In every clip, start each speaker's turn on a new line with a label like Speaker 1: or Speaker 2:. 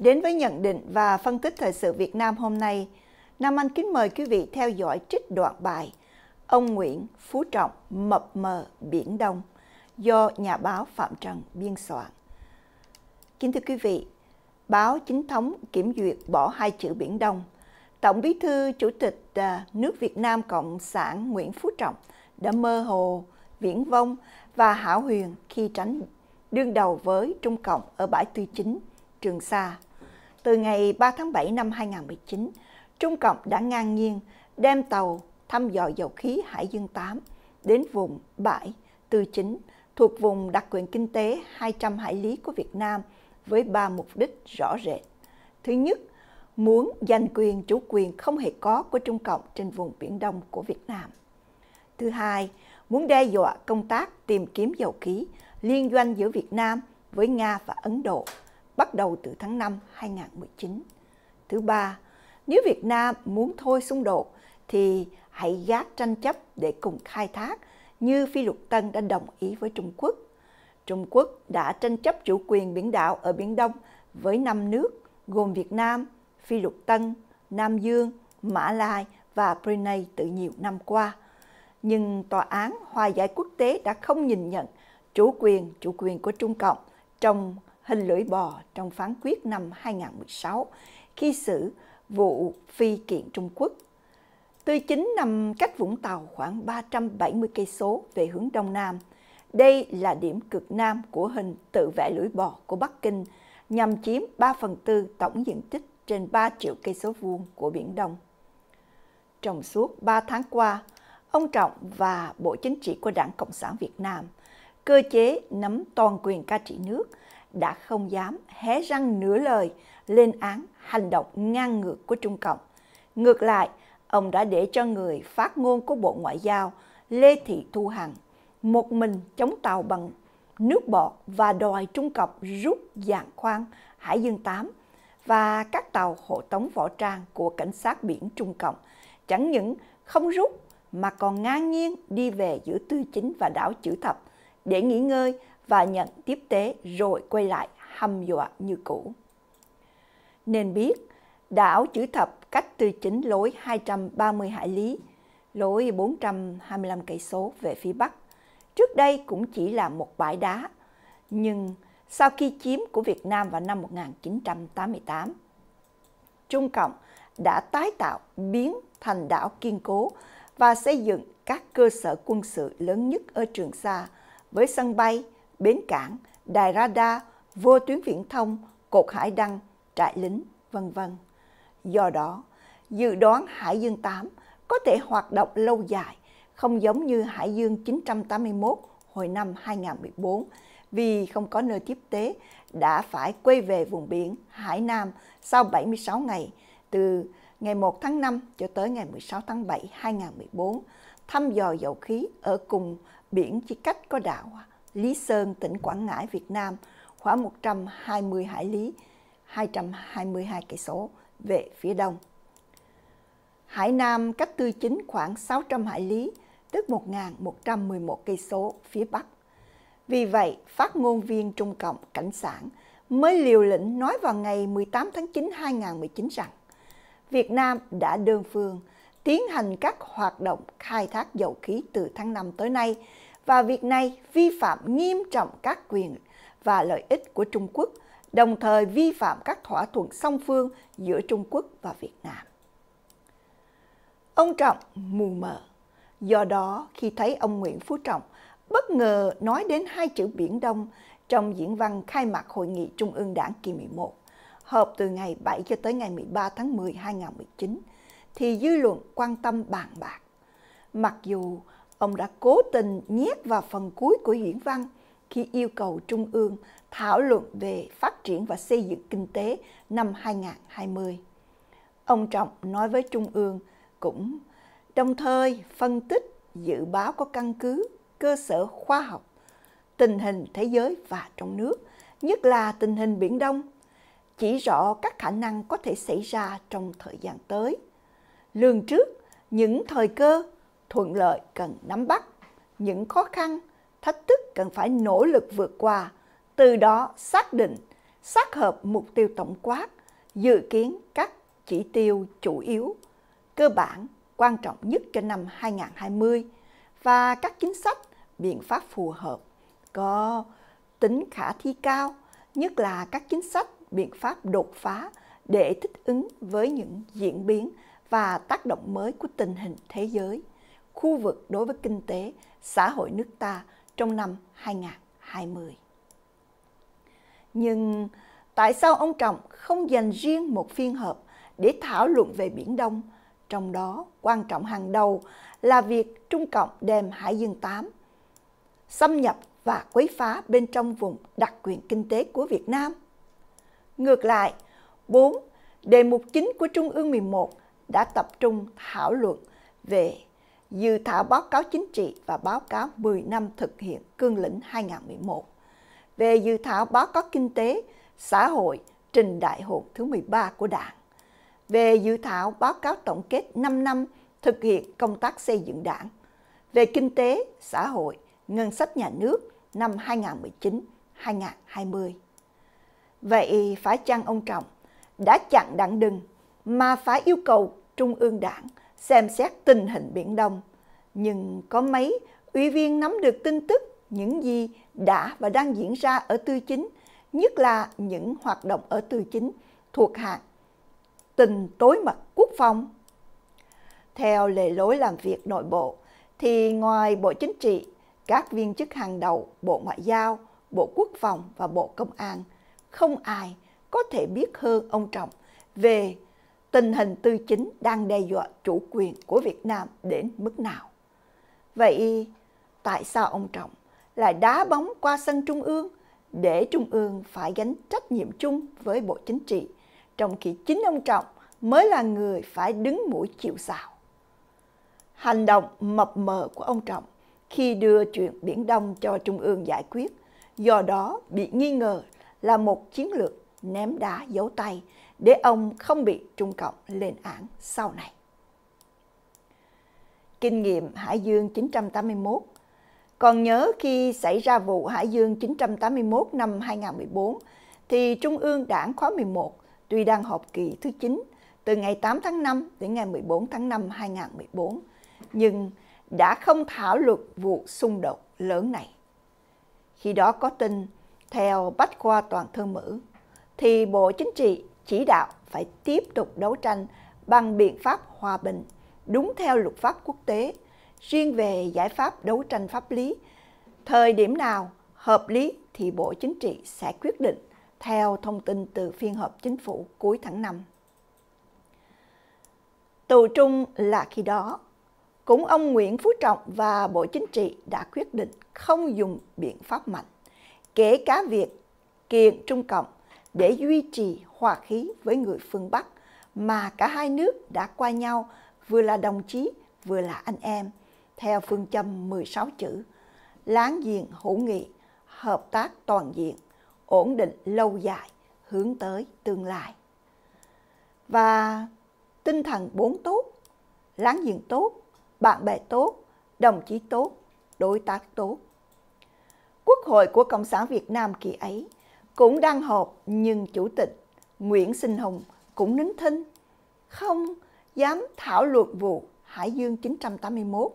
Speaker 1: đến với nhận định và phân tích thời sự Việt Nam hôm nay. Nam Anh kính mời quý vị theo dõi trích đoạn bài Ông Nguyễn Phú Trọng mập mờ Biển Đông do nhà báo Phạm Trần biên soạn. Kính thưa quý vị, báo chính thống kiểm duyệt bỏ hai chữ Biển Đông. Tổng bí thư Chủ tịch à, nước Việt Nam Cộng sản Nguyễn Phú Trọng đã mơ hồ, viễn vông và hảo huyền khi tránh đương đầu với Trung Cộng ở bãi Tư Chính, Trường Sa từ ngày 3 tháng 7 năm 2019, Trung Cộng đã ngang nhiên đem tàu thăm dò dầu khí Hải Dương 8 đến vùng bãi tư chính thuộc vùng đặc quyền kinh tế 200 hải lý của Việt Nam với ba mục đích rõ rệt. Thứ nhất, muốn giành quyền chủ quyền không hề có của Trung Cộng trên vùng Biển Đông của Việt Nam. Thứ hai, muốn đe dọa công tác tìm kiếm dầu khí liên doanh giữa Việt Nam với Nga và Ấn Độ – bắt đầu từ tháng 5 2019. Thứ ba, nếu Việt Nam muốn thôi xung đột thì hãy gác tranh chấp để cùng khai thác như Phi Luật Tân đã đồng ý với Trung Quốc. Trung Quốc đã tranh chấp chủ quyền biển đảo ở Biển Đông với 5 nước gồm Việt Nam, Phi Luật Tân, Nam Dương, Mã Lai và Brunei từ nhiều năm qua. Nhưng Tòa án Hòa giải quốc tế đã không nhìn nhận chủ quyền, chủ quyền của Trung Cộng trong hình lưỡi bò trong phán quyết năm 2016 khi xử vụ phi kiện Trung Quốc. Tuy chính nằm cách Vũng Tàu khoảng 370 cây số về hướng đông nam. Đây là điểm cực nam của hình tự vẽ lưỡi bò của Bắc Kinh nhằm chiếm 3 phần tư tổng diện tích trên 3 triệu cây số vuông của Biển Đông. Trong suốt 3 tháng qua, ông Trọng và Bộ Chính trị của Đảng Cộng sản Việt Nam, cơ chế nắm toàn quyền ca trị nước đã không dám hé răng nửa lời lên án hành động ngang ngược của Trung Cộng. Ngược lại, ông đã để cho người phát ngôn của Bộ Ngoại giao Lê Thị Thu Hằng một mình chống tàu bằng nước bọt và đòi Trung Cộng rút dạng khoan Hải Dương 8 và các tàu hộ tống võ trang của cảnh sát biển Trung Cộng chẳng những không rút mà còn ngang nhiên đi về giữa tư chính và đảo chữ thập để nghỉ ngơi và nhận tiếp tế rồi quay lại hăm dọa như cũ. Nên biết, đảo chữ thập cách từ chính lối 230 hải lý, lối 425 cây số về phía bắc. Trước đây cũng chỉ là một bãi đá, nhưng sau khi chiếm của Việt Nam vào năm 1988, Trung Cộng đã tái tạo biến thành đảo kiên cố và xây dựng các cơ sở quân sự lớn nhất ở Trường Sa với sân bay, bến cảng, đài radar, vô tuyến viễn thông, cột hải đăng, trại lính, vân vân. Do đó, dự đoán Hải dương 8 có thể hoạt động lâu dài, không giống như Hải dương 981 hồi năm 2014 vì không có nơi tiếp tế đã phải quay về vùng biển Hải Nam sau 76 ngày từ ngày 1 tháng 5 cho tới ngày 16 tháng 7 2014 thăm dò dầu khí ở cùng biển chỉ cách có đảo Lý Sơn, tỉnh Quảng Ngãi, Việt Nam, khoảng 120 hải lý, 222 cây số về phía đông. Hải Nam cách Tư Chính khoảng 600 hải lý, tức 1.111 cây số phía bắc. Vì vậy, phát ngôn viên Trung Cộng Cảnh sản mới liều lĩnh nói vào ngày 18 tháng 9 2019 rằng Việt Nam đã đơn phương tiến hành các hoạt động khai thác dầu khí từ tháng 5 tới nay và việc này vi phạm nghiêm trọng các quyền và lợi ích của Trung Quốc, đồng thời vi phạm các thỏa thuận song phương giữa Trung Quốc và Việt Nam. Ông Trọng mù mờ. Do đó, khi thấy ông Nguyễn Phú Trọng bất ngờ nói đến hai chữ Biển Đông trong diễn văn khai mạc Hội nghị Trung ương Đảng kỳ 11, họp từ ngày 7 cho tới ngày 13 tháng 10 2019, thì dư luận quan tâm bàn bạc. Mặc dù ông đã cố tình nhét vào phần cuối của diễn văn khi yêu cầu Trung ương thảo luận về phát triển và xây dựng kinh tế năm 2020. Ông Trọng nói với Trung ương cũng đồng thời phân tích dự báo có căn cứ, cơ sở khoa học, tình hình thế giới và trong nước, nhất là tình hình Biển Đông, chỉ rõ các khả năng có thể xảy ra trong thời gian tới. Lường trước những thời cơ thuận lợi cần nắm bắt, những khó khăn, thách thức cần phải nỗ lực vượt qua, từ đó xác định, xác hợp mục tiêu tổng quát, dự kiến các chỉ tiêu chủ yếu, cơ bản, quan trọng nhất cho năm 2020 và các chính sách, biện pháp phù hợp có tính khả thi cao, nhất là các chính sách, biện pháp đột phá để thích ứng với những diễn biến và tác động mới của tình hình thế giới khu vực đối với kinh tế, xã hội nước ta trong năm 2020. Nhưng tại sao ông Trọng không dành riêng một phiên họp để thảo luận về Biển Đông, trong đó quan trọng hàng đầu là việc Trung Cộng đem Hải Dương 8 xâm nhập và quấy phá bên trong vùng đặc quyền kinh tế của Việt Nam. Ngược lại, 4. Đề mục chính của Trung ương 11 đã tập trung thảo luận về dự thảo báo cáo chính trị và báo cáo 10 năm thực hiện cương lĩnh 2011 về dự thảo báo cáo kinh tế, xã hội trình đại hội thứ 13 của Đảng, về dự thảo báo cáo tổng kết 5 năm thực hiện công tác xây dựng Đảng, về kinh tế, xã hội, ngân sách nhà nước năm 2019-2020. Vậy phải chăng ông Trọng đã chặn đảng đừng mà phải yêu cầu Trung ương Đảng – xem xét tình hình Biển Đông. Nhưng có mấy ủy viên nắm được tin tức những gì đã và đang diễn ra ở tư chính, nhất là những hoạt động ở tư chính thuộc hạng tình tối mật quốc phòng. Theo lề lối làm việc nội bộ, thì ngoài Bộ Chính trị, các viên chức hàng đầu Bộ Ngoại giao, Bộ Quốc phòng và Bộ Công an, không ai có thể biết hơn ông Trọng về tình hình tư chính đang đe dọa chủ quyền của Việt Nam đến mức nào. Vậy tại sao ông Trọng lại đá bóng qua sân Trung ương để Trung ương phải gánh trách nhiệm chung với Bộ Chính trị, trong khi chính ông Trọng mới là người phải đứng mũi chịu sào. Hành động mập mờ của ông Trọng khi đưa chuyện Biển Đông cho Trung ương giải quyết, do đó bị nghi ngờ là một chiến lược ném đá giấu tay để ông không bị Trung Cộng lên án sau này. Kinh nghiệm Hải Dương 981 Còn nhớ khi xảy ra vụ Hải Dương 981 năm 2014, thì Trung ương Đảng khóa 11 tuy đang họp kỳ thứ 9 từ ngày 8 tháng 5 đến ngày 14 tháng 5 2014, nhưng đã không thảo luận vụ xung đột lớn này. Khi đó có tin, theo Bách khoa Toàn thơ Mữ, thì Bộ Chính trị chỉ đạo phải tiếp tục đấu tranh bằng biện pháp hòa bình, đúng theo luật pháp quốc tế, riêng về giải pháp đấu tranh pháp lý. Thời điểm nào hợp lý thì Bộ Chính trị sẽ quyết định theo thông tin từ phiên họp chính phủ cuối tháng 5. Tù trung là khi đó, cũng ông Nguyễn Phú Trọng và Bộ Chính trị đã quyết định không dùng biện pháp mạnh, kể cả việc kiện Trung Cộng để duy trì hòa khí với người phương Bắc mà cả hai nước đã qua nhau vừa là đồng chí vừa là anh em theo phương châm 16 chữ láng giềng hữu nghị, hợp tác toàn diện, ổn định lâu dài, hướng tới tương lai. Và tinh thần bốn tốt, láng giềng tốt, bạn bè tốt, đồng chí tốt, đối tác tốt. Quốc hội của Cộng sản Việt Nam kỳ ấy cũng đang họp nhưng chủ tịch Nguyễn Sinh Hùng cũng nín thinh, không dám thảo luận vụ Hải Dương 981.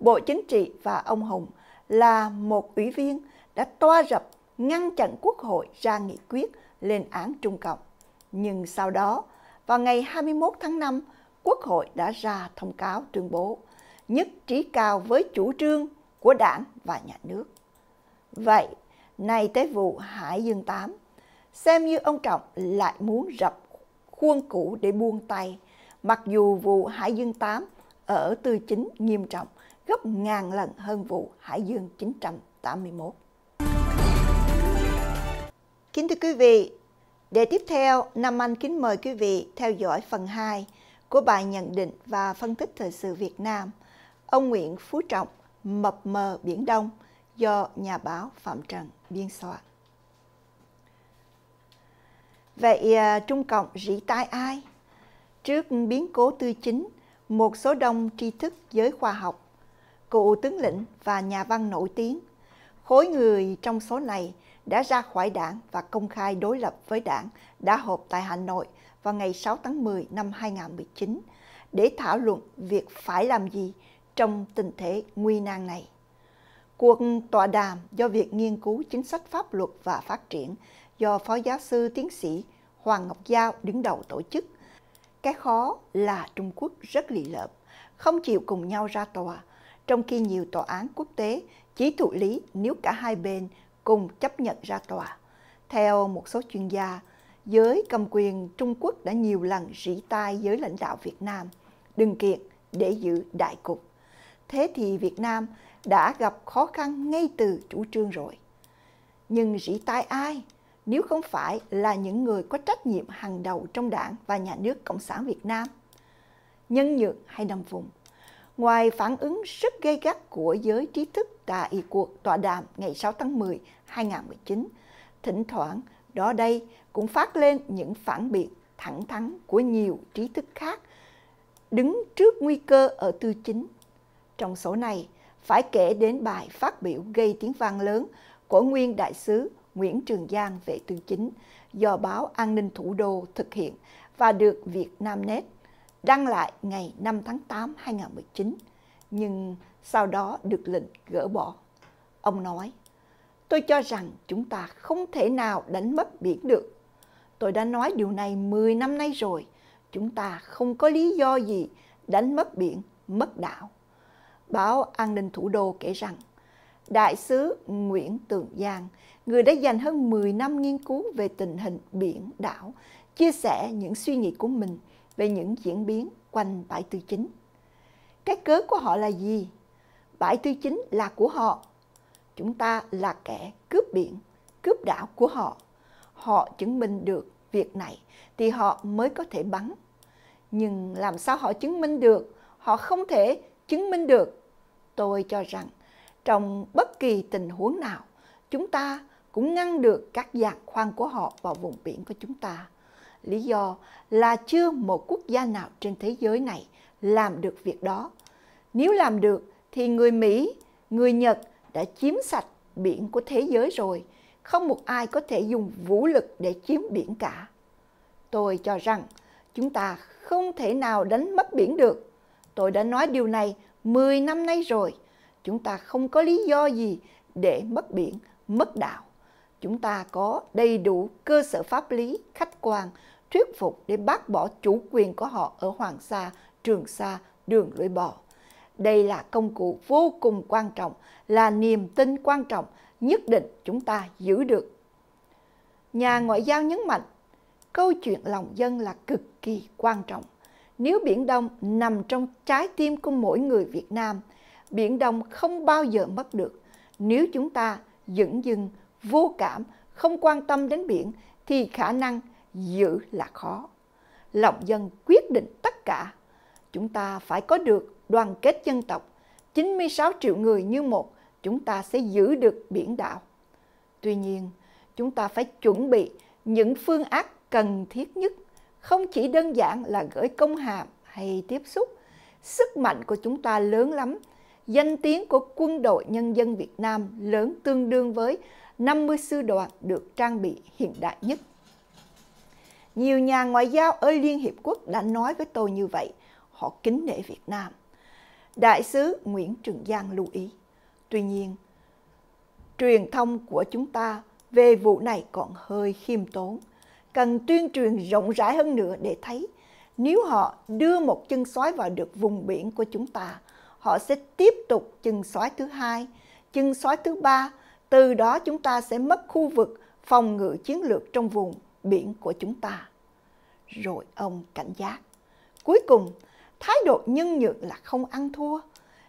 Speaker 1: Bộ Chính trị và ông Hùng là một ủy viên đã toa rập ngăn chặn Quốc hội ra nghị quyết lên án Trung Cộng. Nhưng sau đó, vào ngày 21 tháng 5, Quốc hội đã ra thông cáo tuyên bố nhất trí cao với chủ trương của đảng và nhà nước. Vậy nay tới vụ Hải Dương 8. Xem như ông Trọng lại muốn rập khuôn cũ để buông tay, mặc dù vụ Hải Dương 8 ở tư chính nghiêm trọng gấp ngàn lần hơn vụ Hải Dương 981. Kính thưa quý vị, để tiếp theo, Nam Anh kính mời quý vị theo dõi phần 2 của bài nhận định và phân tích thời sự Việt Nam. Ông Nguyễn Phú Trọng, Mập mờ Biển Đông – do nhà báo Phạm Trần biên soạn. Vậy à, Trung Cộng rỉ tai ai? Trước biến cố tư chính, một số đông tri thức giới khoa học, cựu tướng lĩnh và nhà văn nổi tiếng, khối người trong số này đã ra khỏi đảng và công khai đối lập với đảng đã họp tại Hà Nội vào ngày 6 tháng 10 năm 2019 để thảo luận việc phải làm gì trong tình thế nguy nan này. Cuộc tọa đàm do Việc Nghiên cứu Chính sách Pháp luật và Phát triển do Phó Giáo sư Tiến sĩ Hoàng Ngọc Giao đứng đầu tổ chức. Cái khó là Trung Quốc rất lì lợm, không chịu cùng nhau ra tòa, trong khi nhiều tòa án quốc tế chỉ thụ lý nếu cả hai bên cùng chấp nhận ra tòa. Theo một số chuyên gia, giới cầm quyền Trung Quốc đã nhiều lần rỉ tai giới lãnh đạo Việt Nam, đừng kiện để giữ đại cục. Thế thì Việt Nam đã gặp khó khăn ngay từ chủ trương rồi. Nhưng rỉ tai ai nếu không phải là những người có trách nhiệm hàng đầu trong đảng và nhà nước Cộng sản Việt Nam? Nhân nhượng hay nằm vùng? Ngoài phản ứng rất gây gắt của giới trí thức tại cuộc tọa đàm ngày 6 tháng 10, 2019, thỉnh thoảng đó đây cũng phát lên những phản biện thẳng thắn của nhiều trí thức khác đứng trước nguy cơ ở tư chính. Trong số này, phải kể đến bài phát biểu gây tiếng vang lớn của nguyên đại sứ Nguyễn Trường Giang về tư chính do báo An ninh Thủ đô thực hiện và được Việt Nam Net đăng lại ngày 5 tháng 8 2019, nhưng sau đó được lệnh gỡ bỏ. Ông nói, tôi cho rằng chúng ta không thể nào đánh mất biển được. Tôi đã nói điều này 10 năm nay rồi, chúng ta không có lý do gì đánh mất biển, mất đảo báo An ninh Thủ đô kể rằng Đại sứ Nguyễn Tường Giang, người đã dành hơn 10 năm nghiên cứu về tình hình biển đảo, chia sẻ những suy nghĩ của mình về những diễn biến quanh bãi tư chính. Cái cớ của họ là gì? Bãi tư chính là của họ. Chúng ta là kẻ cướp biển, cướp đảo của họ. Họ chứng minh được việc này thì họ mới có thể bắn. Nhưng làm sao họ chứng minh được? Họ không thể chứng minh được. Tôi cho rằng trong bất kỳ tình huống nào, chúng ta cũng ngăn được các giàn khoan của họ vào vùng biển của chúng ta. Lý do là chưa một quốc gia nào trên thế giới này làm được việc đó. Nếu làm được thì người Mỹ, người Nhật đã chiếm sạch biển của thế giới rồi. Không một ai có thể dùng vũ lực để chiếm biển cả. Tôi cho rằng chúng ta không thể nào đánh mất biển được Tôi đã nói điều này 10 năm nay rồi. Chúng ta không có lý do gì để mất biển, mất đạo. Chúng ta có đầy đủ cơ sở pháp lý, khách quan, thuyết phục để bác bỏ chủ quyền của họ ở Hoàng Sa, Trường Sa, đường lưỡi bò. Đây là công cụ vô cùng quan trọng, là niềm tin quan trọng nhất định chúng ta giữ được. Nhà ngoại giao nhấn mạnh, câu chuyện lòng dân là cực kỳ quan trọng nếu Biển Đông nằm trong trái tim của mỗi người Việt Nam, Biển Đông không bao giờ mất được. Nếu chúng ta dững dưng, vô cảm, không quan tâm đến biển thì khả năng giữ là khó. Lòng dân quyết định tất cả. Chúng ta phải có được đoàn kết dân tộc. 96 triệu người như một, chúng ta sẽ giữ được biển đảo. Tuy nhiên, chúng ta phải chuẩn bị những phương án cần thiết nhất không chỉ đơn giản là gửi công hàm hay tiếp xúc. Sức mạnh của chúng ta lớn lắm. Danh tiếng của quân đội nhân dân Việt Nam lớn tương đương với 50 sư đoàn được trang bị hiện đại nhất. Nhiều nhà ngoại giao ở Liên Hiệp Quốc đã nói với tôi như vậy. Họ kính nể Việt Nam. Đại sứ Nguyễn Trường Giang lưu ý. Tuy nhiên, truyền thông của chúng ta về vụ này còn hơi khiêm tốn cần tuyên truyền rộng rãi hơn nữa để thấy nếu họ đưa một chân sói vào được vùng biển của chúng ta, họ sẽ tiếp tục chân sói thứ hai, chân sói thứ ba, từ đó chúng ta sẽ mất khu vực phòng ngự chiến lược trong vùng biển của chúng ta. Rồi ông cảnh giác. Cuối cùng, thái độ nhân nhượng là không ăn thua,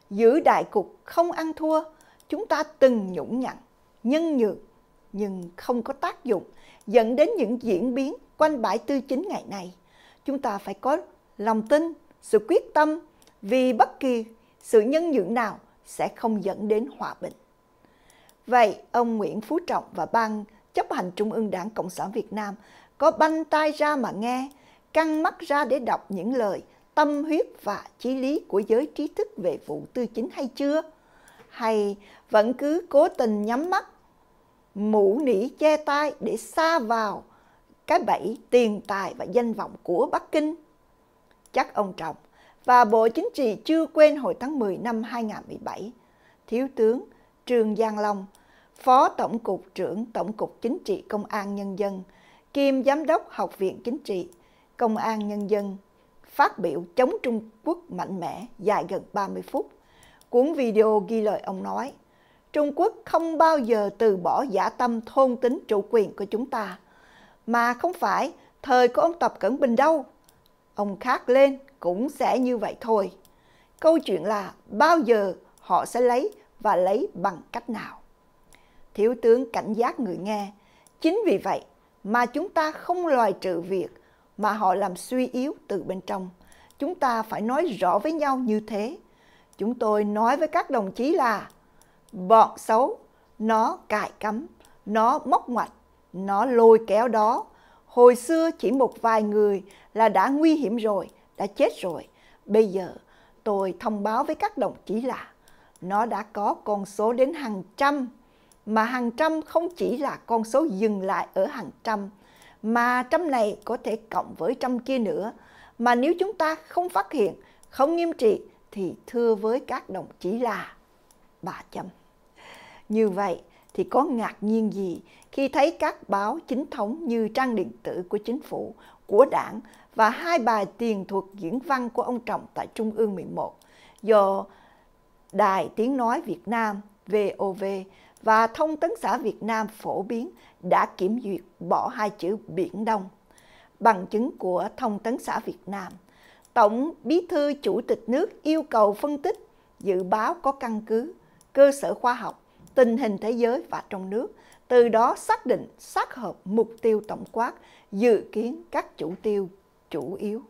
Speaker 1: giữ đại cục không ăn thua, chúng ta từng nhũng nhặn, nhân nhượng nhưng không có tác dụng dẫn đến những diễn biến quanh bãi tư chính ngày nay. Chúng ta phải có lòng tin, sự quyết tâm vì bất kỳ sự nhân nhượng nào sẽ không dẫn đến hòa bình. Vậy, ông Nguyễn Phú Trọng và Ban chấp hành Trung ương Đảng Cộng sản Việt Nam có banh tai ra mà nghe, căng mắt ra để đọc những lời tâm huyết và chí lý của giới trí thức về vụ tư chính hay chưa? Hay vẫn cứ cố tình nhắm mắt mũ nỉ che tai để xa vào cái bẫy tiền tài và danh vọng của Bắc Kinh. Chắc ông Trọng và Bộ Chính trị chưa quên hồi tháng 10 năm 2017, Thiếu tướng Trương Giang Long, Phó Tổng cục trưởng Tổng cục Chính trị Công an Nhân dân, kiêm Giám đốc Học viện Chính trị Công an Nhân dân, phát biểu chống Trung Quốc mạnh mẽ dài gần 30 phút. Cuốn video ghi lời ông nói – Trung Quốc không bao giờ từ bỏ giả tâm thôn tính chủ quyền của chúng ta. Mà không phải thời của ông Tập Cận Bình đâu. Ông khác lên cũng sẽ như vậy thôi. Câu chuyện là bao giờ họ sẽ lấy và lấy bằng cách nào. Thiếu tướng cảnh giác người nghe. Chính vì vậy mà chúng ta không loài trừ việc mà họ làm suy yếu từ bên trong. Chúng ta phải nói rõ với nhau như thế. Chúng tôi nói với các đồng chí là bọn xấu, nó cài cắm, nó móc ngoặt, nó lôi kéo đó. Hồi xưa chỉ một vài người là đã nguy hiểm rồi, đã chết rồi. Bây giờ tôi thông báo với các đồng chí là nó đã có con số đến hàng trăm, mà hàng trăm không chỉ là con số dừng lại ở hàng trăm, mà trăm này có thể cộng với trăm kia nữa. Mà nếu chúng ta không phát hiện, không nghiêm trị thì thưa với các đồng chí là bà chấm. Như vậy thì có ngạc nhiên gì khi thấy các báo chính thống như trang điện tử của chính phủ, của đảng và hai bài tiền thuật diễn văn của ông Trọng tại Trung ương 11 do Đài Tiếng Nói Việt Nam VOV và Thông tấn xã Việt Nam phổ biến đã kiểm duyệt bỏ hai chữ Biển Đông. Bằng chứng của Thông tấn xã Việt Nam, Tổng Bí thư Chủ tịch nước yêu cầu phân tích dự báo có căn cứ, cơ sở khoa học tình hình thế giới và trong nước, từ đó xác định, xác hợp mục tiêu tổng quát, dự kiến các chủ tiêu chủ yếu,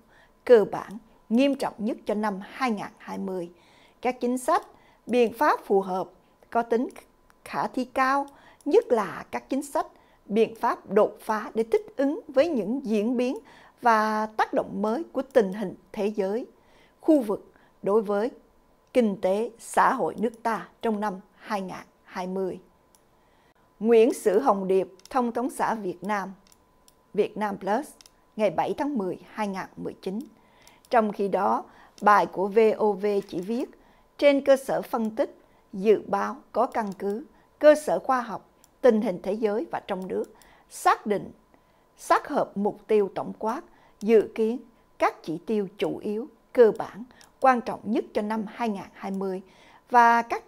Speaker 1: cơ bản, nghiêm trọng nhất cho năm 2020. Các chính sách, biện pháp phù hợp có tính khả thi cao, nhất là các chính sách, biện pháp đột phá để thích ứng với những diễn biến và tác động mới của tình hình thế giới, khu vực đối với kinh tế xã hội nước ta trong năm 2020. 20. Nguyễn Sử Hồng Điệp, Thông tấn xã Việt Nam, Việt Nam Plus, ngày 7 tháng 10, 2019. Trong khi đó, bài của VOV chỉ viết, trên cơ sở phân tích, dự báo có căn cứ, cơ sở khoa học, tình hình thế giới và trong nước, xác định, xác hợp mục tiêu tổng quát, dự kiến các chỉ tiêu chủ yếu, cơ bản, quan trọng nhất cho năm 2020 và các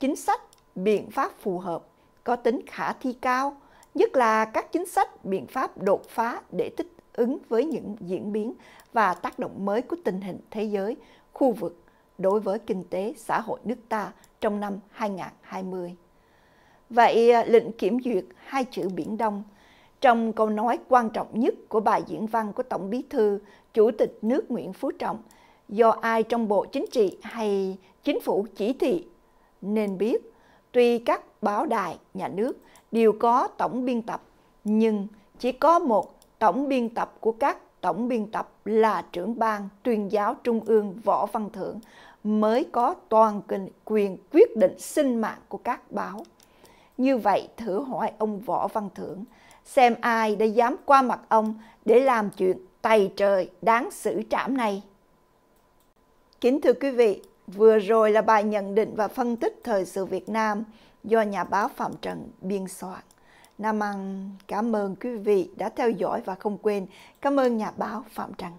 Speaker 1: chính sách biện pháp phù hợp có tính khả thi cao, nhất là các chính sách biện pháp đột phá để thích ứng với những diễn biến và tác động mới của tình hình thế giới, khu vực đối với kinh tế xã hội nước ta trong năm 2020. Vậy à, lệnh kiểm duyệt hai chữ Biển Đông trong câu nói quan trọng nhất của bài diễn văn của Tổng Bí thư, Chủ tịch nước Nguyễn Phú Trọng do ai trong Bộ Chính trị hay Chính phủ chỉ thị nên biết Tuy các báo đài, nhà nước đều có tổng biên tập, nhưng chỉ có một tổng biên tập của các tổng biên tập là trưởng ban tuyên giáo trung ương Võ Văn Thưởng mới có toàn quyền quyết định sinh mạng của các báo. Như vậy thử hỏi ông Võ Văn Thưởng xem ai đã dám qua mặt ông để làm chuyện tày trời đáng xử trảm này. Kính thưa quý vị, Vừa rồi là bài nhận định và phân tích thời sự Việt Nam do nhà báo Phạm Trần biên soạn. Nam An cảm ơn quý vị đã theo dõi và không quên cảm ơn nhà báo Phạm Trần.